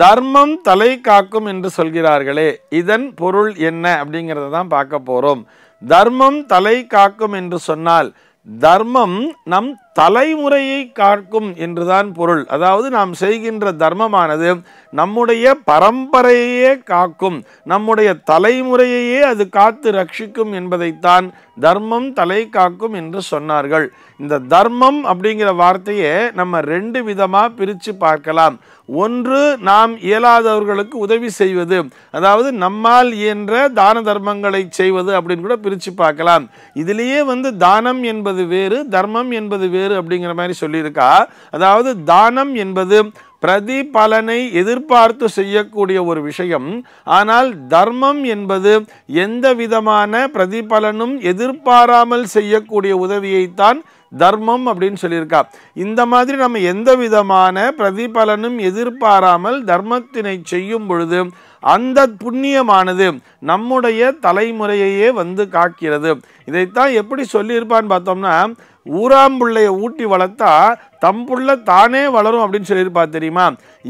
தர்மம் தலை காக்கும் என்று சொல்கிறார்களே இதன் பொருள் என்ன அப்படிங்கிறத தான் பார்க்க போகிறோம் தர்மம் தலை காக்கும் என்று சொன்னால் தர்மம் நம் தலைமுறையை காக்கும் என்றுதான் பொருள் அதாவது நாம் செய்கின்ற தர்மமானது நம்முடைய பரம்பரையே காக்கும் நம்முடைய தலைமுறையையே அது காத்து ரட்சிக்கும் என்பதைத்தான் தர்மம் தலை காக்கும் என்று சொன்னார்கள் இந்த தர்மம் அப்படிங்கிற வார்த்தையை நம்ம ரெண்டு விதமாக பிரித்து பார்க்கலாம் ஒன்று நாம் இயலாதவர்களுக்கு உதவி செய்வது அதாவது நம்மால் இயன்ற தான தர்மங்களை செய்வது அப்படின்னு கூட பிரித்து பார்க்கலாம் இதிலேயே வந்து தானம் என்பது வேறு தர்மம் என்பது வேறு பேர் அப்படிங்கிற மாதிரி சொல்லியிருக்கா அதாவது தானம் என்பது பிரதிபலனை எதிர்பார்த்து செய்யக்கூடிய ஒரு விஷயம் ஆனால் தர்மம் என்பது எந்த விதமான பிரதிபலனும் எதிர்பாராமல் செய்யக்கூடிய உதவியைத்தான் தர்மம் அப்படின்னு சொல்லியிருக்கா இந்த மாதிரி நம்ம எந்த விதமான பிரதிபலனும் எதிர்பாராமல் தர்மத்தினை செய்யும் பொழுது அந்த புண்ணியமானது நம்முடைய தலைமுறையையே வந்து காக்கிறது இதைத்தான் எப்படி சொல்லியிருப்பான்னு பார்த்தோம்னா ஊராம்புள்ளைய ஊட்டி வளர்த்தா தம்புள்ள தானே வளரும் அப்படின்னு சொல்லியிருப்பா தெரியுமா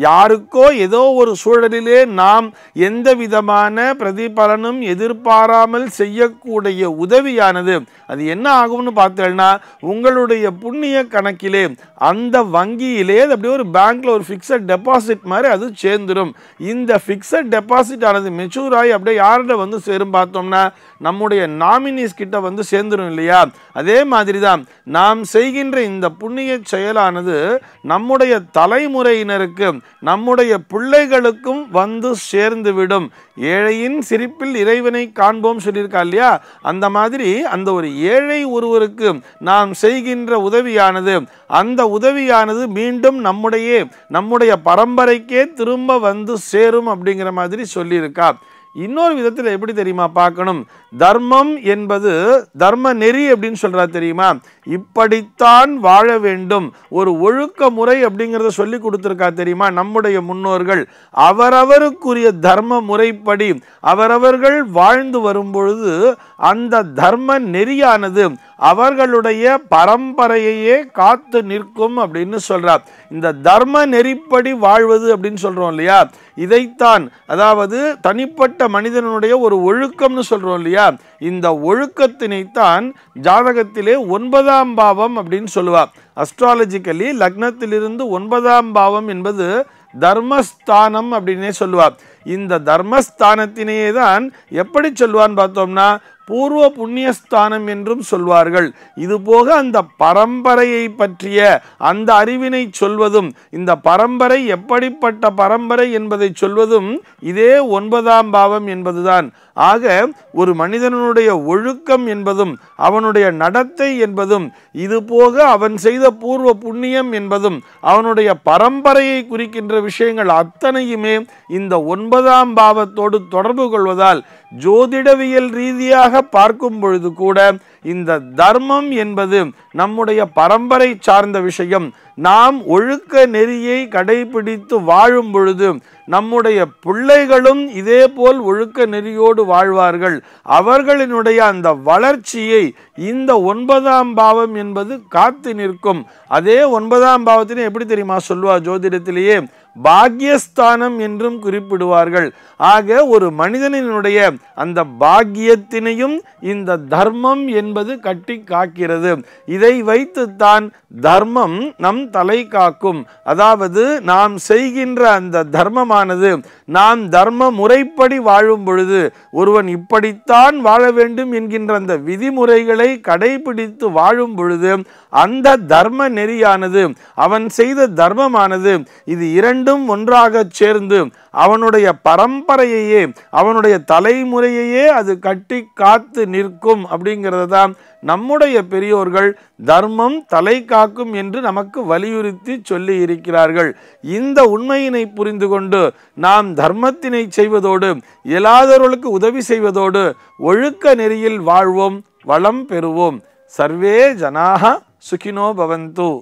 யாருக்கோ ஏதோ ஒரு சூழலிலே நாம் எந்த விதமான பிரதிபலனும் எதிர்பாராமல் செய்யக்கூடிய உதவியானது அது என்ன ஆகும்னு பார்த்தேன்னா உங்களுடைய புண்ணிய கணக்கிலே அந்த வங்கியிலே அப்படியே ஒரு பேங்க்ல ஒரு ஃபிக்ஸட் டெபாசிட் மாதிரி அது சேர்ந்துடும் இந்த ஃபிக்ஸட் டெபாசிட் ஆனது மெச்சூர் ஆகி அப்படியே யார்கிட்ட வந்து சேரும் பார்த்தோம்னா நம்முடைய நாமினிஸ் கிட்ட வந்து சேர்ந்துடும் இல்லையா அதே மாதிரி தான் நாம் செய்கின்ற இந்த புண்ணிய செயலானது நம்முடைய தலைமுறையினருக்கு நம்முடைய பிள்ளைகளுக்கும் வந்து சேர்ந்துவிடும் ஏழையின் சிரிப்பில் இறைவனை காண்போம் சொல்லியிருக்கா இல்லையா அந்த மாதிரி அந்த ஒரு ஏழை ஒருவருக்கு நாம் செய்கின்ற உதவியானது அந்த உதவியானது மீண்டும் நம்முடைய நம்முடைய பரம்பரைக்கே திரும்ப வந்து சேரும் அப்படிங்கிற மாதிரி மாதிரி சொல்லியிருக்கா இன்னொரு விதத்தில் எப்படி தெரியுமா பார்க்கணும் தர்மம் என்பது தர்ம நெறி அப்படின்னு சொல்கிறா தெரியுமா இப்படித்தான் வாழ வேண்டும் ஒரு ஒழுக்க முறை அப்படிங்கிறத சொல்லி கொடுத்துருக்கா தெரியுமா நம்முடைய முன்னோர்கள் அவரவருக்குரிய தர்ம முறைப்படி அவரவர்கள் வாழ்ந்து வரும்பொழுது அந்த தர்ம நெறியானது அவர்களுடைய பரம்பரையையே காத்து நிற்கும் அப்படின்னு சொல்கிறார் இந்த தர்ம நெறிப்படி வாழ்வது அப்படின்னு சொல்கிறோம் இல்லையா இதைத்தான் அதாவது தனிப்பட்ட மனிதனுடைய ஒரு ஒழுக்கம்னு சொல்கிறோம் இல்லையா இந்த ஒழுக்கத்தினைத்தான் ஜாதகத்திலே ஒன்பதாம் பாவம் அப்படின்னு சொல்லுவார் அஸ்ட்ராலஜிக்கலி லக்னத்திலிருந்து ஒன்பதாம் பாவம் என்பது தர்மஸ்தானம் அப்படின்னே சொல்லுவார் இந்த தர்மஸ்தானத்தினையே தான் எப்படி சொல்லுவான்னு பார்த்தோம்னா பூர்வ புண்ணியஸ்தானம் என்றும் சொல்வார்கள் இதுபோக அந்த பரம்பரையை பற்றிய அந்த அறிவினை சொல்வதும் இந்த பரம்பரை எப்படிப்பட்ட பரம்பரை என்பதை சொல்வதும் இதே ஒன்பதாம் பாவம் என்பதுதான் ஆக ஒரு மனிதனுடைய ஒழுக்கம் என்பதும் அவனுடைய நடத்தை என்பதும் இது போக அவன் செய்த பூர்வ புண்ணியம் என்பதும் அவனுடைய பரம்பரையை குறிக்கின்ற விஷயங்கள் அத்தனையுமே இந்த ஒன்பதாம் பாவத்தோடு தொடர்பு கொள்வதால் ஜோதிடவியல் ரீதியாக பார்க்கும் பொழுது கூட இந்த தர்மம் என்பது நம்முடைய பரம்பரை சார்ந்த விஷயம் நாம் ஒழுக்க நெறியை கடைபிடித்து வாழும் பொழுது நம்முடைய பிள்ளைகளும் இதேபோல் ஒழுக்க நெறியோடு வாழ்வார்கள் அவர்களினுடைய அந்த வளர்ச்சியை இந்த ஒன்பதாம் பாவம் என்பது காத்து நிற்கும் அதே ஒன்பதாம் பாவத்தினே எப்படி தெரியுமா சொல்வா ஜோதிடத்திலேயே பாக்யஸ்தானம் என்றும் குறிப்பிடுவார்கள் ஆக ஒரு மனிதனினுடைய அந்த பாக்கியத்தினையும் இந்த தர்மம் என்பது கட்டி காக்கிறது இதை வைத்துத்தான் தர்மம் நம் தலை காக்கும் அதாவது நாம் செய்கின்ற அந்த தர்மமானது நாம் தர்ம முறைப்படி வாழும் பொழுது ஒருவன் இப்படித்தான் வாழ வேண்டும் என்கின்ற அந்த விதிமுறைகளை கடைபிடித்து வாழும் பொழுது அந்த தர்ம நெறியானது அவன் செய்த தர்மமானது இது இரண்டும் ஒன்றாக சேர்ந்து அவனுடைய பரம்பரையையே அவனுடைய தலைமுறையையே அது கட்டி காத்து நிற்கும் அப்படிங்கிறது தான் நம்முடைய பெரியோர்கள் தர்மம் தலை காக்கும் என்று நமக்கு வலியுறுத்தி சொல்லி இருக்கிறார்கள் இந்த உண்மையினை புரிந்து கொண்டு நாம் தர்மத்தினை செய்வதோடு இயலாதவர்களுக்கு உதவி செய்வதோடு ஒழுக்க நெறியில் வாழ்வோம் வளம் பெறுவோம் சர்வே ஜனாக சுகினோ பவந்து